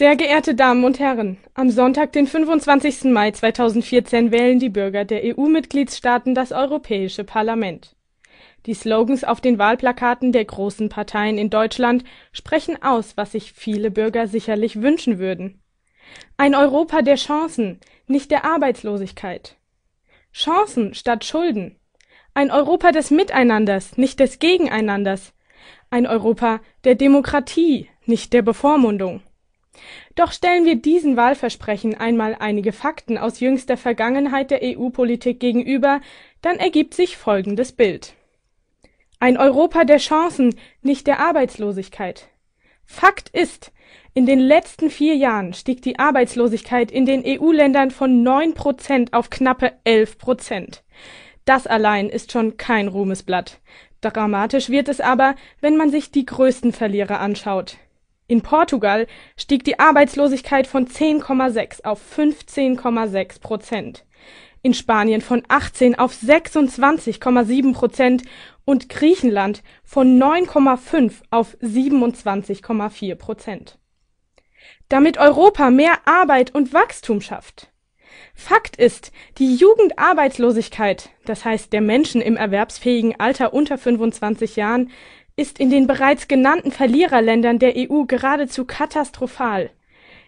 Sehr geehrte Damen und Herren, am Sonntag, den 25. Mai 2014 wählen die Bürger der EU-Mitgliedstaaten das Europäische Parlament. Die Slogans auf den Wahlplakaten der großen Parteien in Deutschland sprechen aus, was sich viele Bürger sicherlich wünschen würden. Ein Europa der Chancen, nicht der Arbeitslosigkeit. Chancen statt Schulden. Ein Europa des Miteinanders, nicht des Gegeneinanders. Ein Europa der Demokratie, nicht der Bevormundung. Doch stellen wir diesen Wahlversprechen einmal einige Fakten aus jüngster Vergangenheit der EU-Politik gegenüber, dann ergibt sich folgendes Bild. Ein Europa der Chancen, nicht der Arbeitslosigkeit. Fakt ist, in den letzten vier Jahren stieg die Arbeitslosigkeit in den EU-Ländern von neun Prozent auf knappe elf Prozent. Das allein ist schon kein Ruhmesblatt. Dramatisch wird es aber, wenn man sich die größten Verlierer anschaut in Portugal stieg die Arbeitslosigkeit von 10,6 auf 15,6 Prozent, in Spanien von 18 auf 26,7 Prozent und Griechenland von 9,5 auf 27,4 Prozent. Damit Europa mehr Arbeit und Wachstum schafft. Fakt ist, die Jugendarbeitslosigkeit, das heißt der Menschen im erwerbsfähigen Alter unter 25 Jahren, ist in den bereits genannten Verliererländern der EU geradezu katastrophal.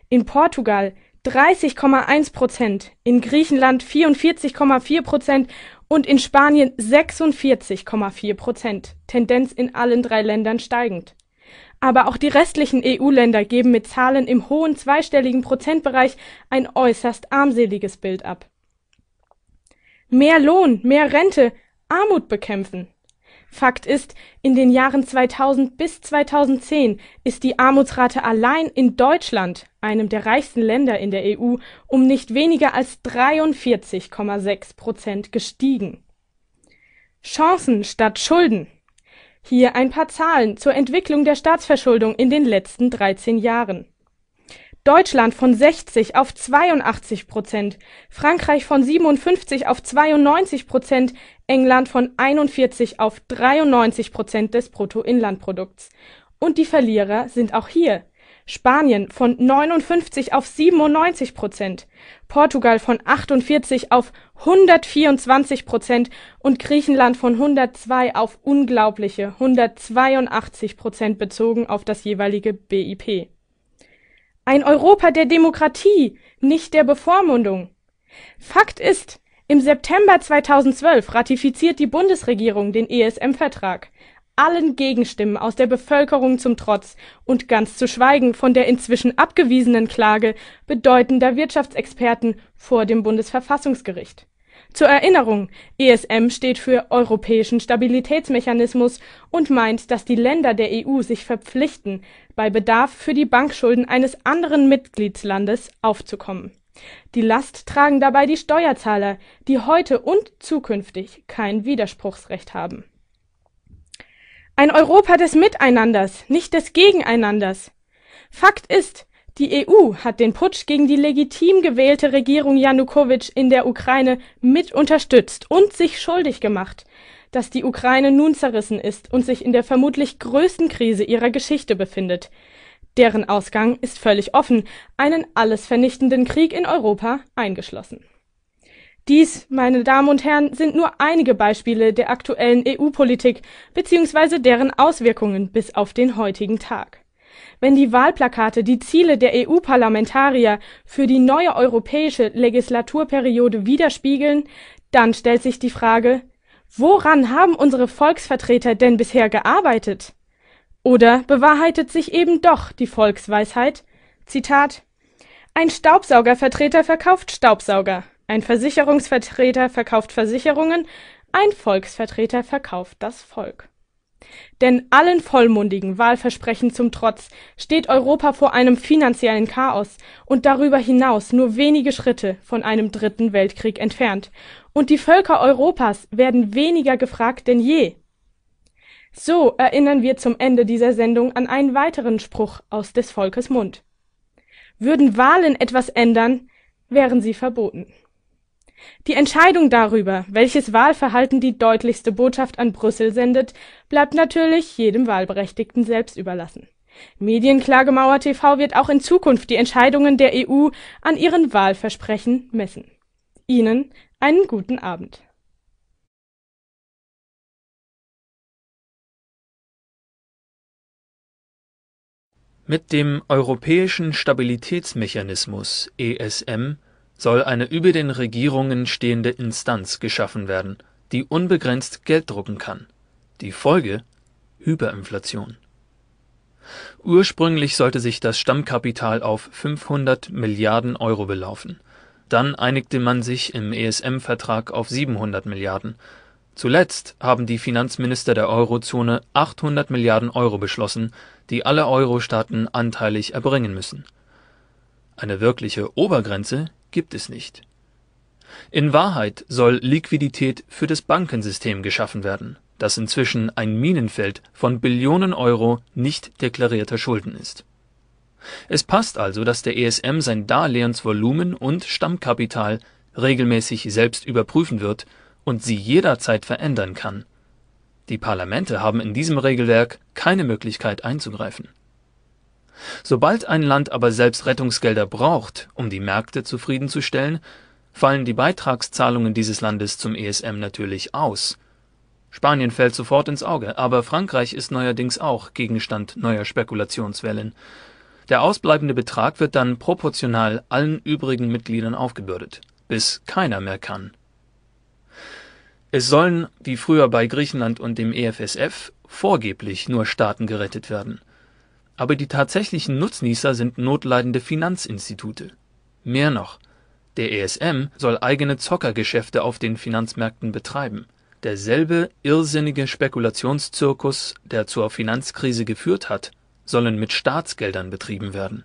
In Portugal 30,1 Prozent, in Griechenland 44,4 Prozent und in Spanien 46,4 Prozent, Tendenz in allen drei Ländern steigend. Aber auch die restlichen EU-Länder geben mit Zahlen im hohen zweistelligen Prozentbereich ein äußerst armseliges Bild ab. Mehr Lohn, mehr Rente, Armut bekämpfen, Fakt ist, in den Jahren 2000 bis 2010 ist die Armutsrate allein in Deutschland, einem der reichsten Länder in der EU, um nicht weniger als 43,6 Prozent gestiegen. Chancen statt Schulden. Hier ein paar Zahlen zur Entwicklung der Staatsverschuldung in den letzten 13 Jahren Deutschland von 60 auf 82 Prozent, Frankreich von 57 auf 92 Prozent, England von 41 auf 93 Prozent des Bruttoinlandprodukts. Und die Verlierer sind auch hier. Spanien von 59 auf 97 Prozent, Portugal von 48 auf 124 Prozent und Griechenland von 102 auf unglaubliche 182 Prozent bezogen auf das jeweilige BIP. Ein Europa der Demokratie, nicht der Bevormundung. Fakt ist, im September 2012 ratifiziert die Bundesregierung den ESM-Vertrag, allen Gegenstimmen aus der Bevölkerung zum Trotz und ganz zu schweigen von der inzwischen abgewiesenen Klage bedeutender Wirtschaftsexperten vor dem Bundesverfassungsgericht zur Erinnerung, ESM steht für Europäischen Stabilitätsmechanismus und meint, dass die Länder der EU sich verpflichten, bei Bedarf für die Bankschulden eines anderen Mitgliedslandes aufzukommen. Die Last tragen dabei die Steuerzahler, die heute und zukünftig kein Widerspruchsrecht haben. Ein Europa des Miteinanders, nicht des Gegeneinanders. Fakt ist, die EU hat den Putsch gegen die legitim gewählte Regierung Janukowitsch in der Ukraine mit unterstützt und sich schuldig gemacht, dass die Ukraine nun zerrissen ist und sich in der vermutlich größten Krise ihrer Geschichte befindet. Deren Ausgang ist völlig offen, einen alles vernichtenden Krieg in Europa eingeschlossen. Dies, meine Damen und Herren, sind nur einige Beispiele der aktuellen EU-Politik bzw. deren Auswirkungen bis auf den heutigen Tag. Wenn die Wahlplakate die Ziele der EU-Parlamentarier für die neue europäische Legislaturperiode widerspiegeln, dann stellt sich die Frage, woran haben unsere Volksvertreter denn bisher gearbeitet? Oder bewahrheitet sich eben doch die Volksweisheit, Zitat, ein Staubsaugervertreter verkauft Staubsauger, ein Versicherungsvertreter verkauft Versicherungen, ein Volksvertreter verkauft das Volk. Denn allen vollmundigen Wahlversprechen zum Trotz steht Europa vor einem finanziellen Chaos und darüber hinaus nur wenige Schritte von einem dritten Weltkrieg entfernt, und die Völker Europas werden weniger gefragt denn je. So erinnern wir zum Ende dieser Sendung an einen weiteren Spruch aus des Volkes Mund. Würden Wahlen etwas ändern, wären sie verboten. Die Entscheidung darüber, welches Wahlverhalten die deutlichste Botschaft an Brüssel sendet, bleibt natürlich jedem Wahlberechtigten selbst überlassen. Medienklagemauer TV wird auch in Zukunft die Entscheidungen der EU an ihren Wahlversprechen messen. Ihnen einen guten Abend. Mit dem Europäischen Stabilitätsmechanismus ESM soll eine über den Regierungen stehende Instanz geschaffen werden, die unbegrenzt Geld drucken kann. Die Folge? Hyperinflation. Ursprünglich sollte sich das Stammkapital auf 500 Milliarden Euro belaufen. Dann einigte man sich im ESM-Vertrag auf 700 Milliarden. Zuletzt haben die Finanzminister der Eurozone 800 Milliarden Euro beschlossen, die alle Euro-Staaten anteilig erbringen müssen. Eine wirkliche Obergrenze gibt es nicht. In Wahrheit soll Liquidität für das Bankensystem geschaffen werden, das inzwischen ein Minenfeld von Billionen Euro nicht deklarierter Schulden ist. Es passt also, dass der ESM sein Darlehensvolumen und Stammkapital regelmäßig selbst überprüfen wird und sie jederzeit verändern kann. Die Parlamente haben in diesem Regelwerk keine Möglichkeit einzugreifen Sobald ein Land aber selbst Rettungsgelder braucht, um die Märkte zufriedenzustellen, fallen die Beitragszahlungen dieses Landes zum ESM natürlich aus. Spanien fällt sofort ins Auge, aber Frankreich ist neuerdings auch Gegenstand neuer Spekulationswellen. Der ausbleibende Betrag wird dann proportional allen übrigen Mitgliedern aufgebürdet, bis keiner mehr kann. Es sollen, wie früher bei Griechenland und dem EFSF, vorgeblich nur Staaten gerettet werden aber die tatsächlichen Nutznießer sind notleidende Finanzinstitute. Mehr noch: Der ESM soll eigene Zockergeschäfte auf den Finanzmärkten betreiben derselbe irrsinnige Spekulationszirkus, der zur Finanzkrise geführt hat, sollen mit Staatsgeldern betrieben werden.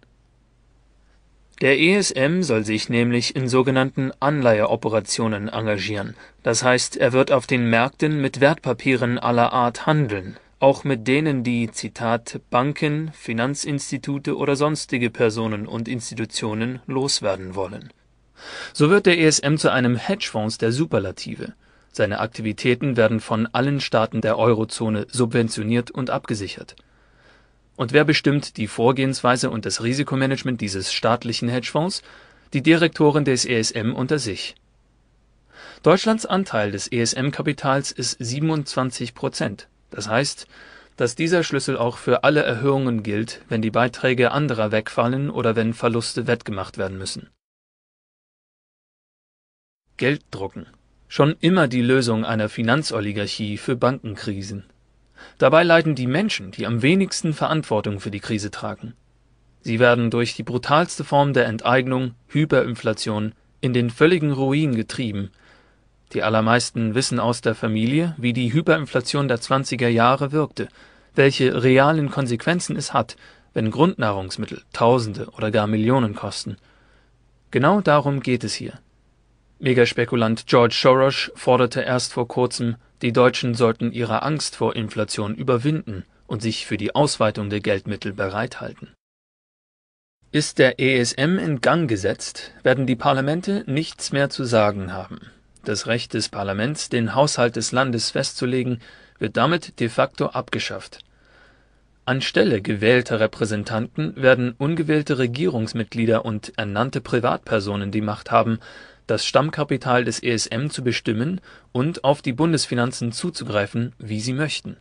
Der ESM soll sich nämlich in sogenannten Anleiheoperationen engagieren, das heißt, er wird auf den Märkten mit Wertpapieren aller Art handeln auch mit denen die Zitat, „Banken, Finanzinstitute oder sonstige Personen und Institutionen loswerden wollen. So wird der ESM zu einem Hedgefonds der Superlative. Seine Aktivitäten werden von allen Staaten der Eurozone subventioniert und abgesichert. Und wer bestimmt die Vorgehensweise und das Risikomanagement dieses staatlichen Hedgefonds? Die Direktoren des ESM unter sich. Deutschlands Anteil des ESM-Kapitals ist 27 Prozent das heißt, dass dieser Schlüssel auch für alle Erhöhungen gilt, wenn die Beiträge anderer wegfallen oder wenn Verluste wettgemacht werden müssen. Gelddrucken. Schon immer die Lösung einer Finanzoligarchie für Bankenkrisen. Dabei leiden die Menschen, die am wenigsten Verantwortung für die Krise tragen. Sie werden durch die brutalste Form der Enteignung, Hyperinflation, in den völligen Ruin getrieben die allermeisten wissen aus der Familie, wie die Hyperinflation der 20er Jahre wirkte, welche realen Konsequenzen es hat, wenn Grundnahrungsmittel Tausende oder gar Millionen kosten. Genau darum geht es hier. Megaspekulant George Soros forderte erst vor kurzem, die Deutschen sollten ihre Angst vor Inflation überwinden und sich für die Ausweitung der Geldmittel bereithalten. Ist der ESM in Gang gesetzt, werden die Parlamente nichts mehr zu sagen haben. Das Recht des Parlaments, den Haushalt des Landes festzulegen, wird damit de facto abgeschafft. Anstelle gewählter Repräsentanten werden ungewählte Regierungsmitglieder und ernannte Privatpersonen die Macht haben, das Stammkapital des ESM zu bestimmen und auf die Bundesfinanzen zuzugreifen, wie sie möchten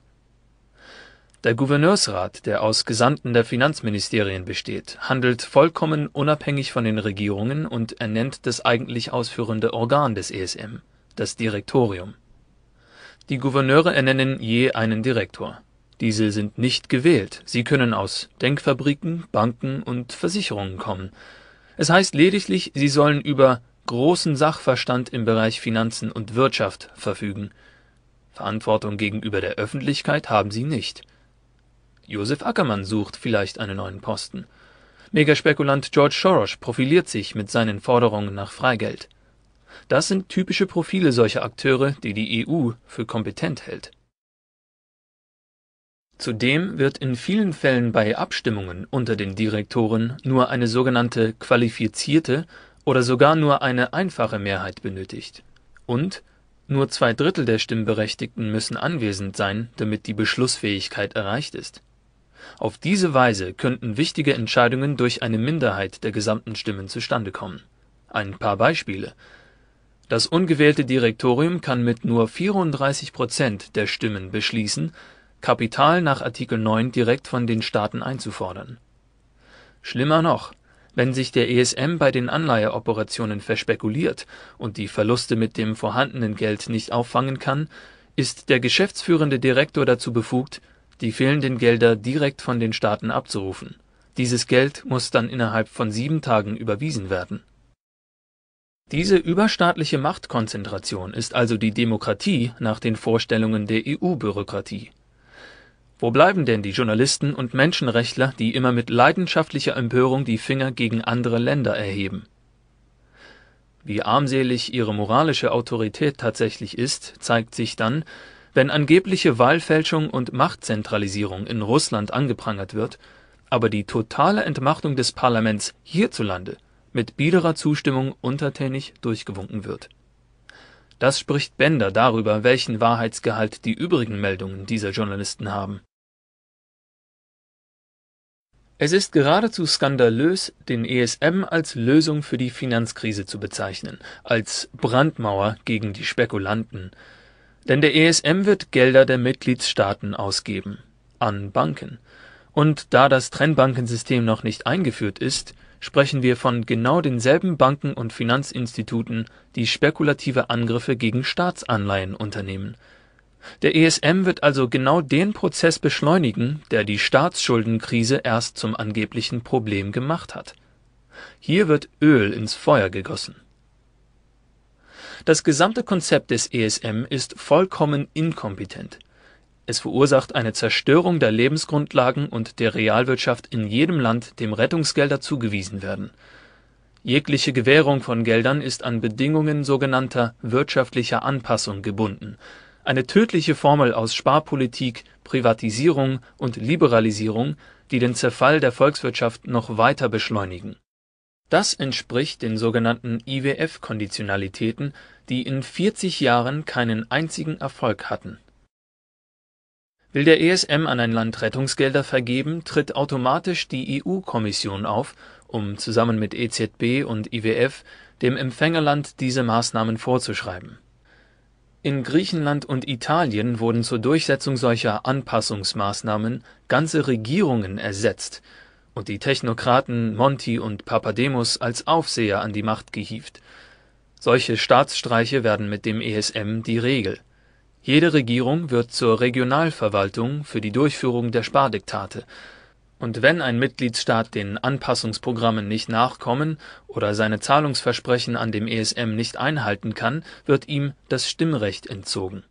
der Gouverneursrat, der aus Gesandten der Finanzministerien besteht, handelt vollkommen unabhängig von den Regierungen und ernennt das eigentlich ausführende Organ des ESM, das Direktorium. Die Gouverneure ernennen je einen Direktor. Diese sind nicht gewählt, sie können aus Denkfabriken, Banken und Versicherungen kommen. Es heißt lediglich, sie sollen über großen Sachverstand im Bereich Finanzen und Wirtschaft verfügen. Verantwortung gegenüber der Öffentlichkeit haben sie nicht Josef Ackermann sucht vielleicht einen neuen Posten. Megaspekulant George Soros profiliert sich mit seinen Forderungen nach Freigeld. Das sind typische Profile solcher Akteure, die die EU für kompetent hält. Zudem wird in vielen Fällen bei Abstimmungen unter den Direktoren nur eine sogenannte qualifizierte oder sogar nur eine einfache Mehrheit benötigt. Und nur zwei Drittel der Stimmberechtigten müssen anwesend sein, damit die Beschlussfähigkeit erreicht ist auf diese Weise könnten wichtige Entscheidungen durch eine Minderheit der gesamten Stimmen zustande kommen. Ein paar Beispiele: Das ungewählte Direktorium kann mit nur 34 der Stimmen beschließen, Kapital nach Artikel 9 direkt von den Staaten einzufordern. Schlimmer noch: Wenn sich der ESM bei den Anleiheoperationen verspekuliert und die Verluste mit dem vorhandenen Geld nicht auffangen kann, ist der geschäftsführende Direktor dazu befugt die fehlenden Gelder direkt von den Staaten abzurufen. Dieses Geld muss dann innerhalb von sieben Tagen überwiesen werden. Diese überstaatliche Machtkonzentration ist also die Demokratie nach den Vorstellungen der EU-Bürokratie. Wo bleiben denn die Journalisten und Menschenrechtler, die immer mit leidenschaftlicher Empörung die Finger gegen andere Länder erheben? Wie armselig ihre moralische Autorität tatsächlich ist, zeigt sich dann, wenn angebliche Wahlfälschung und Machtzentralisierung in Russland angeprangert wird, aber die totale Entmachtung des Parlaments hierzulande mit biederer Zustimmung untertänig durchgewunken wird. Das spricht Bender darüber, welchen Wahrheitsgehalt die übrigen Meldungen dieser Journalisten haben. Es ist geradezu skandalös, den ESM als Lösung für die Finanzkrise zu bezeichnen, als Brandmauer gegen die Spekulanten, denn der ESM wird Gelder der Mitgliedstaaten ausgeben an Banken. Und da das Trennbankensystem noch nicht eingeführt ist, sprechen wir von genau denselben Banken und Finanzinstituten, die spekulative Angriffe gegen Staatsanleihen unternehmen. Der ESM wird also genau den Prozess beschleunigen, der die Staatsschuldenkrise erst zum angeblichen Problem gemacht hat. Hier wird Öl ins Feuer gegossen das gesamte Konzept des ESM ist vollkommen inkompetent. Es verursacht eine Zerstörung der Lebensgrundlagen und der Realwirtschaft in jedem Land, dem Rettungsgelder zugewiesen werden. Jegliche Gewährung von Geldern ist an Bedingungen sogenannter wirtschaftlicher Anpassung gebunden, eine tödliche Formel aus Sparpolitik, Privatisierung und Liberalisierung, die den Zerfall der Volkswirtschaft noch weiter beschleunigen das entspricht den sogenannten IWF-Konditionalitäten, die in 40 Jahren keinen einzigen Erfolg hatten. Will der ESM an ein Land Rettungsgelder vergeben, tritt automatisch die EU-Kommission auf, um zusammen mit EZB und IWF dem Empfängerland diese Maßnahmen vorzuschreiben. In Griechenland und Italien wurden zur Durchsetzung solcher Anpassungsmaßnahmen ganze Regierungen ersetzt und die Technokraten Monti und Papademos als Aufseher an die Macht gehieft. Solche Staatsstreiche werden mit dem ESM die Regel. Jede Regierung wird zur Regionalverwaltung für die Durchführung der Spardiktate. Und wenn ein Mitgliedsstaat den Anpassungsprogrammen nicht nachkommen oder seine Zahlungsversprechen an dem ESM nicht einhalten kann, wird ihm das Stimmrecht entzogen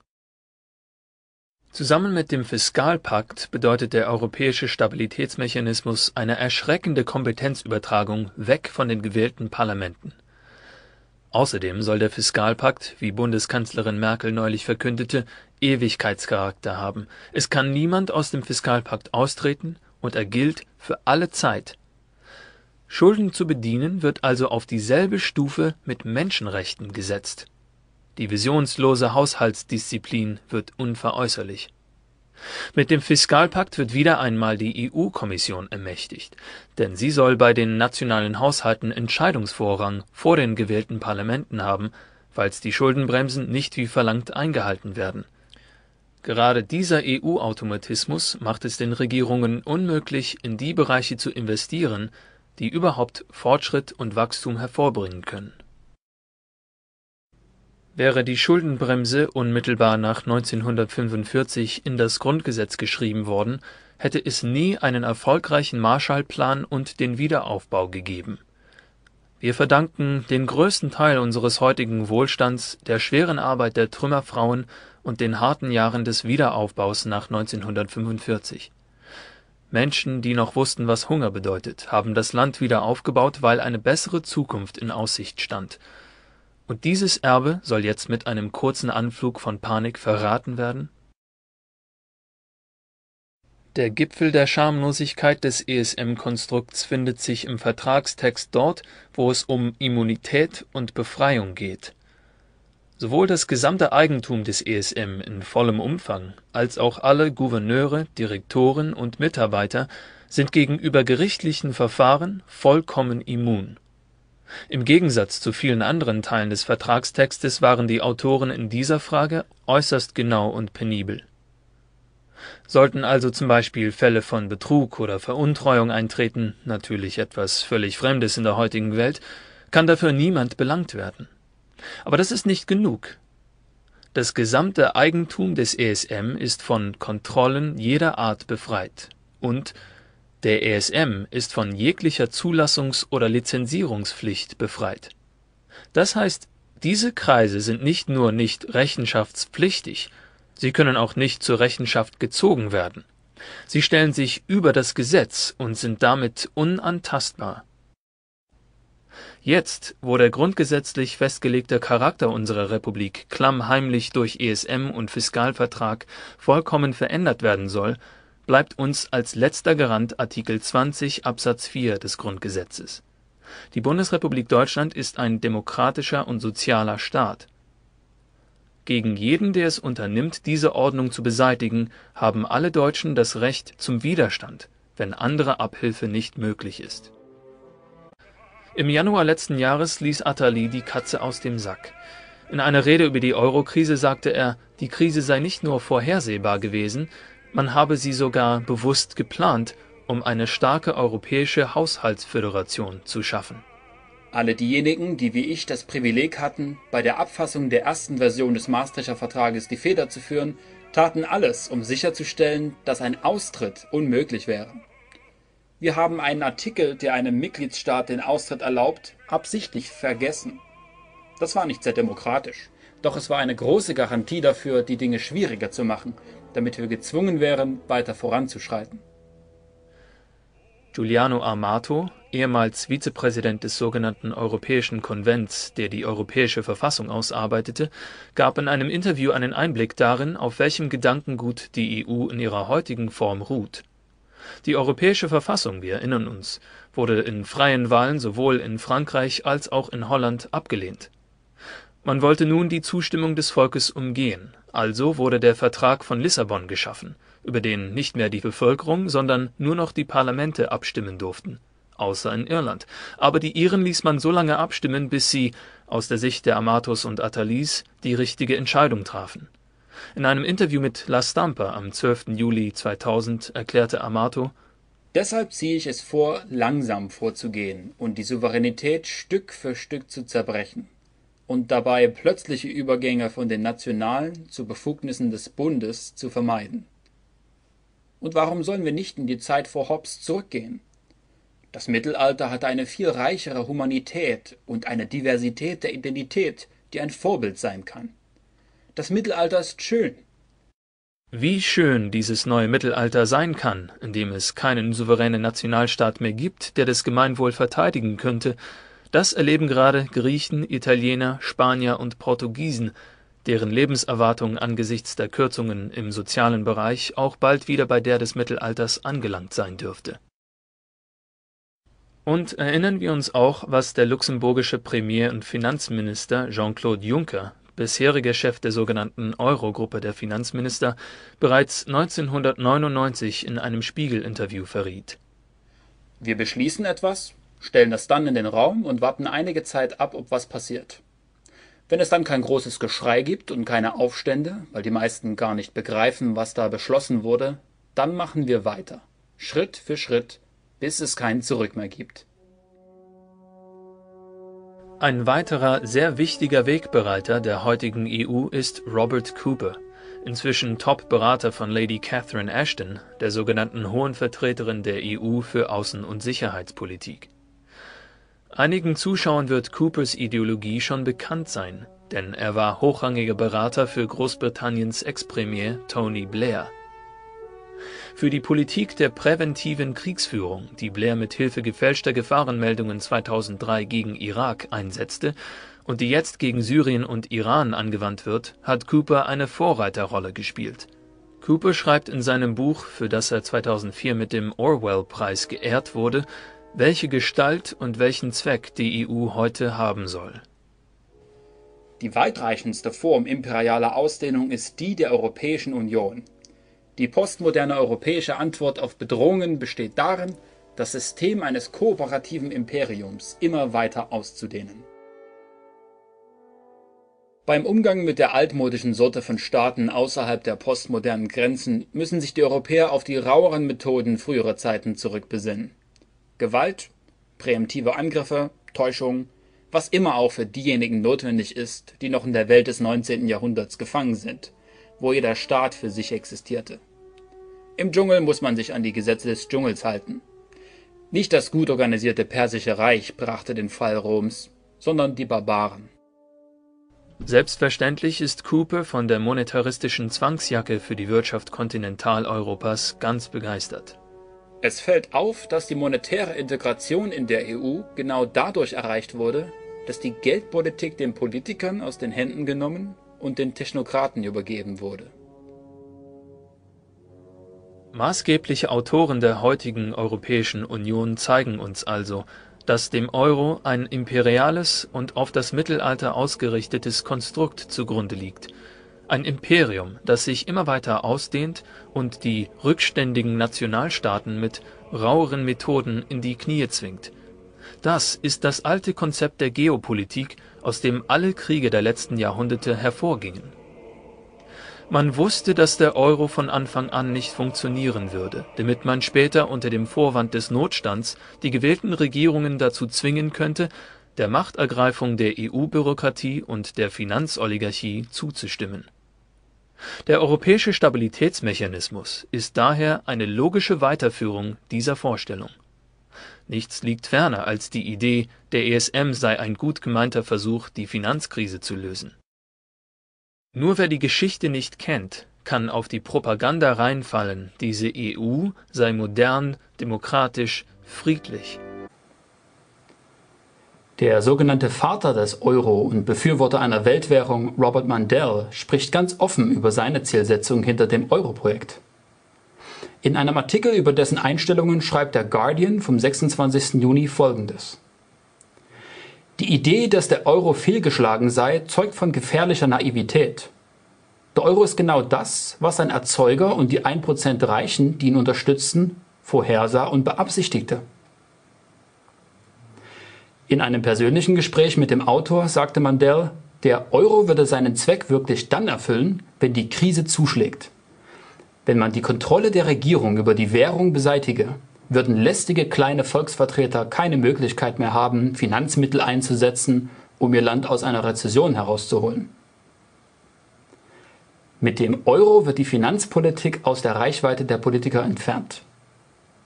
Zusammen mit dem Fiskalpakt bedeutet der Europäische Stabilitätsmechanismus eine erschreckende Kompetenzübertragung weg von den gewählten Parlamenten. Außerdem soll der Fiskalpakt, wie Bundeskanzlerin Merkel neulich verkündete, Ewigkeitscharakter haben. Es kann niemand aus dem Fiskalpakt austreten und er gilt für alle Zeit. Schulden zu bedienen wird also auf dieselbe Stufe mit Menschenrechten gesetzt die visionslose Haushaltsdisziplin wird unveräußerlich. Mit dem Fiskalpakt wird wieder einmal die EU-Kommission ermächtigt, denn sie soll bei den nationalen Haushalten Entscheidungsvorrang vor den gewählten Parlamenten haben, falls die Schuldenbremsen nicht wie verlangt eingehalten werden. Gerade dieser EU-Automatismus macht es den Regierungen unmöglich, in die Bereiche zu investieren, die überhaupt Fortschritt und Wachstum hervorbringen können Wäre die Schuldenbremse unmittelbar nach 1945 in das Grundgesetz geschrieben worden, hätte es nie einen erfolgreichen Marshallplan und den Wiederaufbau gegeben. Wir verdanken den größten Teil unseres heutigen Wohlstands der schweren Arbeit der Trümmerfrauen und den harten Jahren des Wiederaufbaus nach 1945. Menschen, die noch wussten, was Hunger bedeutet, haben das Land wieder aufgebaut, weil eine bessere Zukunft in Aussicht stand – und dieses Erbe soll jetzt mit einem kurzen Anflug von Panik verraten werden? Der Gipfel der Schamlosigkeit des ESM-Konstrukts findet sich im Vertragstext dort, wo es um Immunität und Befreiung geht. Sowohl das gesamte Eigentum des ESM in vollem Umfang als auch alle Gouverneure, Direktoren und Mitarbeiter sind gegenüber gerichtlichen Verfahren vollkommen immun im Gegensatz zu vielen anderen Teilen des Vertragstextes waren die Autoren in dieser Frage äußerst genau und penibel. Sollten also zum Beispiel Fälle von Betrug oder Veruntreuung eintreten – natürlich etwas völlig Fremdes in der heutigen Welt – kann dafür niemand belangt werden. Aber das ist nicht genug. Das gesamte Eigentum des ESM ist von Kontrollen jeder Art befreit und der ESM ist von jeglicher Zulassungs oder Lizenzierungspflicht befreit. Das heißt, diese Kreise sind nicht nur nicht rechenschaftspflichtig, sie können auch nicht zur Rechenschaft gezogen werden. Sie stellen sich über das Gesetz und sind damit unantastbar. Jetzt, wo der grundgesetzlich festgelegte Charakter unserer Republik klammheimlich durch ESM und Fiskalvertrag vollkommen verändert werden soll bleibt uns als letzter Garant Artikel 20 Absatz 4 des Grundgesetzes. Die Bundesrepublik Deutschland ist ein demokratischer und sozialer Staat. Gegen jeden, der es unternimmt, diese Ordnung zu beseitigen, haben alle Deutschen das Recht zum Widerstand, wenn andere Abhilfe nicht möglich ist. Im Januar letzten Jahres ließ Attali die Katze aus dem Sack. In einer Rede über die Eurokrise sagte er, die Krise sei nicht nur vorhersehbar gewesen, man habe sie sogar bewusst geplant, um eine starke europäische Haushaltsföderation zu schaffen. Alle diejenigen, die wie ich das Privileg hatten, bei der Abfassung der ersten Version des Maastrichter Vertrages die Feder zu führen, taten alles, um sicherzustellen, dass ein Austritt unmöglich wäre. Wir haben einen Artikel, der einem Mitgliedstaat den Austritt erlaubt, absichtlich vergessen. Das war nicht sehr demokratisch, doch es war eine große Garantie dafür, die Dinge schwieriger zu machen damit wir gezwungen wären, weiter voranzuschreiten. Giuliano Amato, ehemals Vizepräsident des sogenannten Europäischen Konvents, der die europäische Verfassung ausarbeitete, gab in einem Interview einen Einblick darin, auf welchem Gedankengut die EU in ihrer heutigen Form ruht. Die Europäische Verfassung, wir erinnern uns, wurde in freien Wahlen sowohl in Frankreich als auch in Holland abgelehnt. Man wollte nun die Zustimmung des Volkes umgehen, also wurde der Vertrag von Lissabon geschaffen, über den nicht mehr die Bevölkerung, sondern nur noch die Parlamente abstimmen durften (außer in Irland), aber die Iren ließ man so lange abstimmen, bis sie aus der Sicht der Amatos und Atalys die richtige Entscheidung trafen. In einem Interview mit La Stampa am 12. Juli 2000 erklärte Amato: „ Deshalb ziehe ich es vor, langsam vorzugehen und die Souveränität Stück für Stück zu zerbrechen und dabei plötzliche Übergänge von den nationalen zu Befugnissen des Bundes zu vermeiden. Und warum sollen wir nicht in die Zeit vor Hobbes zurückgehen? Das Mittelalter hatte eine viel reichere Humanität und eine Diversität der Identität, die ein Vorbild sein kann. Das Mittelalter ist schön. Wie schön dieses neue Mittelalter sein kann, in dem es keinen souveränen Nationalstaat mehr gibt, der das Gemeinwohl verteidigen könnte, das erleben gerade Griechen, Italiener, Spanier und Portugiesen, deren Lebenserwartung angesichts der Kürzungen im sozialen Bereich auch bald wieder bei der des Mittelalters angelangt sein dürfte. Und erinnern wir uns auch, was der luxemburgische Premier und Finanzminister Jean-Claude Juncker, bisheriger Chef der sogenannten Eurogruppe der Finanzminister, bereits 1999 in einem Spiegel-Interview verriet. Wir beschließen etwas, stellen das dann in den Raum und warten einige Zeit ab, ob was passiert. Wenn es dann kein großes Geschrei gibt und keine Aufstände, weil die meisten gar nicht begreifen, was da beschlossen wurde, dann machen wir weiter, Schritt für Schritt, bis es kein Zurück mehr gibt. Ein weiterer sehr wichtiger Wegbereiter der heutigen EU ist Robert Cooper, inzwischen Top-Berater von Lady Catherine Ashton, der sogenannten Hohen Vertreterin der EU für Außen- und Sicherheitspolitik. Einigen Zuschauern wird Coopers Ideologie schon bekannt sein, denn er war hochrangiger Berater für Großbritanniens Ex-Premier Tony Blair. Für die Politik der präventiven Kriegsführung, die Blair mit Hilfe gefälschter Gefahrenmeldungen 2003 gegen Irak einsetzte und die jetzt gegen Syrien und Iran angewandt wird, hat Cooper eine Vorreiterrolle gespielt. Cooper schreibt in seinem Buch, für das er 2004 mit dem Orwell-Preis geehrt wurde, welche Gestalt und welchen Zweck die EU heute haben soll. Die weitreichendste Form imperialer Ausdehnung ist die der Europäischen Union. Die postmoderne europäische Antwort auf Bedrohungen besteht darin, das System eines kooperativen Imperiums immer weiter auszudehnen. Beim Umgang mit der altmodischen Sorte von Staaten außerhalb der postmodernen Grenzen müssen sich die Europäer auf die raueren Methoden früherer Zeiten zurückbesinnen Gewalt, präemptive Angriffe, Täuschung, was immer auch für diejenigen notwendig ist, die noch in der Welt des 19. Jahrhunderts gefangen sind, wo jeder Staat für sich existierte. Im Dschungel muss man sich an die Gesetze des Dschungels halten. Nicht das gut organisierte persische Reich brachte den Fall Roms, sondern die Barbaren. Selbstverständlich ist Cooper von der monetaristischen Zwangsjacke für die Wirtschaft Kontinentaleuropas ganz begeistert. Es fällt auf, dass die monetäre Integration in der EU genau dadurch erreicht wurde, dass die Geldpolitik den Politikern aus den Händen genommen und den Technokraten übergeben wurde. Maßgebliche Autoren der heutigen Europäischen Union zeigen uns also, dass dem Euro ein imperiales und auf das Mittelalter ausgerichtetes Konstrukt zugrunde liegt ein Imperium, das sich immer weiter ausdehnt und die rückständigen Nationalstaaten mit raueren Methoden in die Knie zwingt. Das ist das alte Konzept der Geopolitik, aus dem alle Kriege der letzten Jahrhunderte hervorgingen. Man wusste, dass der Euro von Anfang an nicht funktionieren würde, damit man später unter dem Vorwand des Notstands die gewählten Regierungen dazu zwingen könnte, der Machtergreifung der EU-Bürokratie und der Finanzoligarchie zuzustimmen der Europäische Stabilitätsmechanismus ist daher eine logische Weiterführung dieser Vorstellung. Nichts liegt ferner als die Idee, der ESM sei ein gut gemeinter Versuch, die Finanzkrise zu lösen. Nur wer die Geschichte nicht kennt, kann auf die Propaganda reinfallen, diese EU sei modern, demokratisch, friedlich der sogenannte Vater des Euro und Befürworter einer Weltwährung Robert Mandel spricht ganz offen über seine Zielsetzung hinter dem Euro-Projekt. In einem Artikel über dessen Einstellungen schreibt der Guardian vom 26. Juni Folgendes: Die Idee, dass der Euro fehlgeschlagen sei, zeugt von gefährlicher Naivität. Der Euro ist genau das, was sein Erzeuger und die 1% Reichen, die ihn unterstützen, vorhersah und beabsichtigte in einem persönlichen Gespräch mit dem Autor sagte Mandel, der Euro würde seinen Zweck wirklich dann erfüllen, wenn die Krise zuschlägt. Wenn man die Kontrolle der Regierung über die Währung beseitige, würden lästige kleine Volksvertreter keine Möglichkeit mehr haben, Finanzmittel einzusetzen, um ihr Land aus einer Rezession herauszuholen. Mit dem Euro wird die Finanzpolitik aus der Reichweite der Politiker entfernt.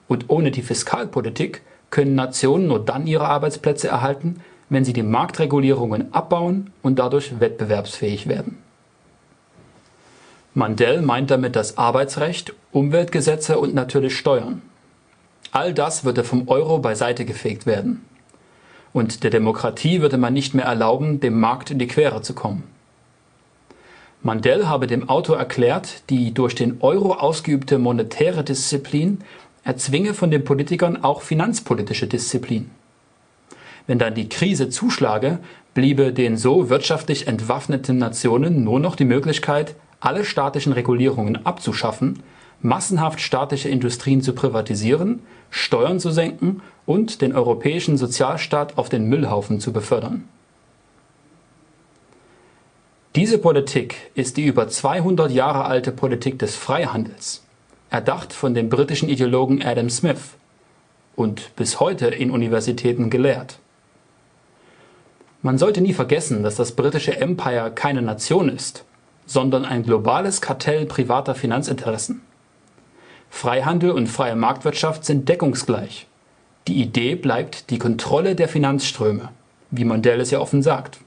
Und ohne die Fiskalpolitik können Nationen nur dann ihre Arbeitsplätze erhalten, wenn sie die Marktregulierungen abbauen und dadurch wettbewerbsfähig werden. Mandel meint damit das Arbeitsrecht, Umweltgesetze und natürlich Steuern. All das würde vom Euro beiseitegefegt werden. Und der Demokratie würde man nicht mehr erlauben, dem Markt in die Quere zu kommen. Mandel habe dem Autor erklärt, die durch den Euro ausgeübte monetäre Disziplin erzwinge von den Politikern auch finanzpolitische Disziplin. Wenn dann die Krise zuschlage, bliebe den so wirtschaftlich entwaffneten Nationen nur noch die Möglichkeit, alle staatlichen Regulierungen abzuschaffen, massenhaft staatliche Industrien zu privatisieren, Steuern zu senken und den europäischen Sozialstaat auf den Müllhaufen zu befördern. Diese Politik ist die über 200 Jahre alte Politik des Freihandels erdacht von dem britischen Ideologen Adam Smith und bis heute in Universitäten gelehrt. Man sollte nie vergessen, dass das britische Empire keine Nation ist, sondern ein globales Kartell privater Finanzinteressen. Freihandel und freie Marktwirtschaft sind deckungsgleich, die Idee bleibt die Kontrolle der Finanzströme, wie Mandel es ja offen sagt